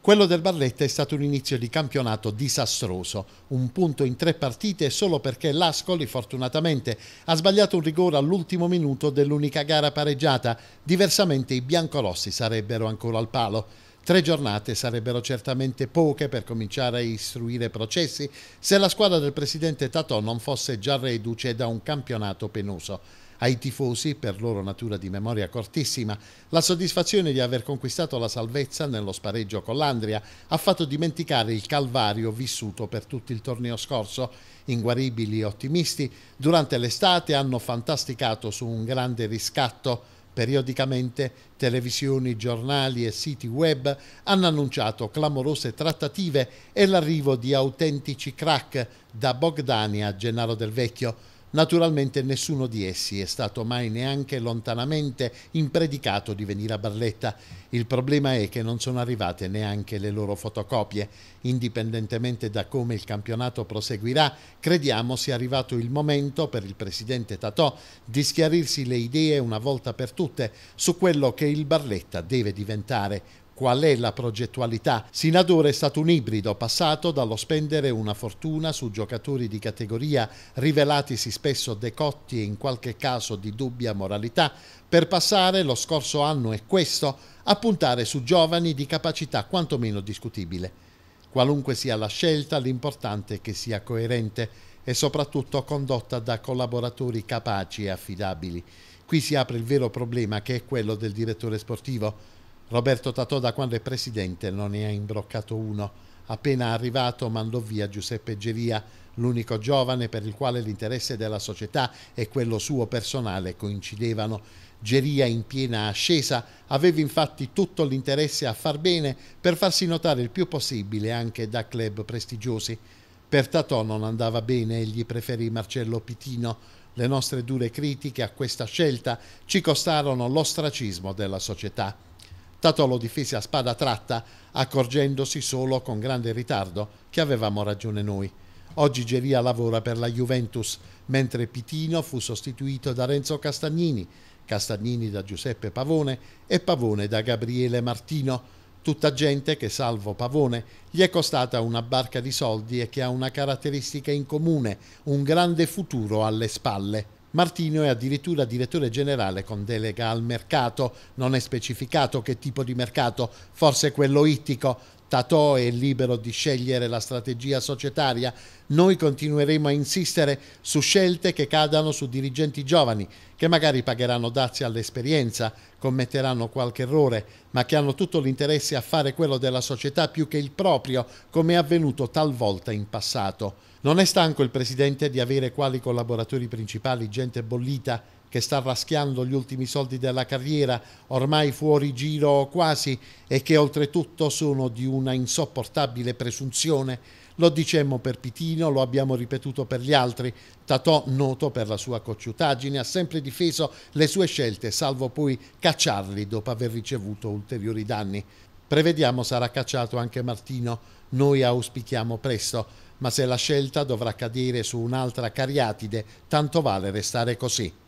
Quello del Barletta è stato un inizio di campionato disastroso, un punto in tre partite solo perché l'Ascoli fortunatamente ha sbagliato un rigore all'ultimo minuto dell'unica gara pareggiata, diversamente i biancorossi sarebbero ancora al palo. Tre giornate sarebbero certamente poche per cominciare a istruire processi se la squadra del presidente Tatò non fosse già reduce da un campionato penoso. Ai tifosi, per loro natura di memoria cortissima, la soddisfazione di aver conquistato la salvezza nello spareggio con l'Andria ha fatto dimenticare il calvario vissuto per tutto il torneo scorso. Inguaribili ottimisti, durante l'estate hanno fantasticato su un grande riscatto Periodicamente televisioni, giornali e siti web hanno annunciato clamorose trattative e l'arrivo di autentici crack da Bogdani a Gennaro del Vecchio. Naturalmente nessuno di essi è stato mai neanche lontanamente impredicato di venire a Barletta. Il problema è che non sono arrivate neanche le loro fotocopie. Indipendentemente da come il campionato proseguirà, crediamo sia arrivato il momento per il presidente Tatò di schiarirsi le idee una volta per tutte su quello che il Barletta deve diventare Qual è la progettualità? Sinadore è stato un ibrido, passato dallo spendere una fortuna su giocatori di categoria rivelatisi spesso decotti e in qualche caso di dubbia moralità, per passare lo scorso anno e questo a puntare su giovani di capacità quantomeno discutibile. Qualunque sia la scelta, l'importante è che sia coerente e soprattutto condotta da collaboratori capaci e affidabili. Qui si apre il vero problema che è quello del direttore sportivo Roberto Tatò da quando è presidente non ne ha imbroccato uno. Appena arrivato mandò via Giuseppe Geria, l'unico giovane per il quale l'interesse della società e quello suo personale coincidevano. Geria in piena ascesa aveva infatti tutto l'interesse a far bene per farsi notare il più possibile anche da club prestigiosi. Per Tatò non andava bene, egli preferì Marcello Pitino. Le nostre dure critiche a questa scelta ci costarono l'ostracismo della società lo difese a spada tratta, accorgendosi solo con grande ritardo che avevamo ragione noi. Oggi Geria lavora per la Juventus, mentre Pitino fu sostituito da Renzo Castagnini, Castagnini da Giuseppe Pavone e Pavone da Gabriele Martino, tutta gente che salvo Pavone gli è costata una barca di soldi e che ha una caratteristica in comune, un grande futuro alle spalle. Martino è addirittura direttore generale con delega al mercato. Non è specificato che tipo di mercato, forse quello ittico, Tato è libero di scegliere la strategia societaria, noi continueremo a insistere su scelte che cadano su dirigenti giovani, che magari pagheranno dazi all'esperienza, commetteranno qualche errore, ma che hanno tutto l'interesse a fare quello della società più che il proprio, come è avvenuto talvolta in passato. Non è stanco il presidente di avere quali collaboratori principali gente bollita che sta raschiando gli ultimi soldi della carriera, ormai fuori giro quasi, e che oltretutto sono di una insopportabile presunzione. Lo dicemmo per Pitino, lo abbiamo ripetuto per gli altri. Tatò, noto per la sua cocciutaggine, ha sempre difeso le sue scelte, salvo poi cacciarli dopo aver ricevuto ulteriori danni. Prevediamo sarà cacciato anche Martino, noi auspichiamo presto, ma se la scelta dovrà cadere su un'altra cariatide, tanto vale restare così.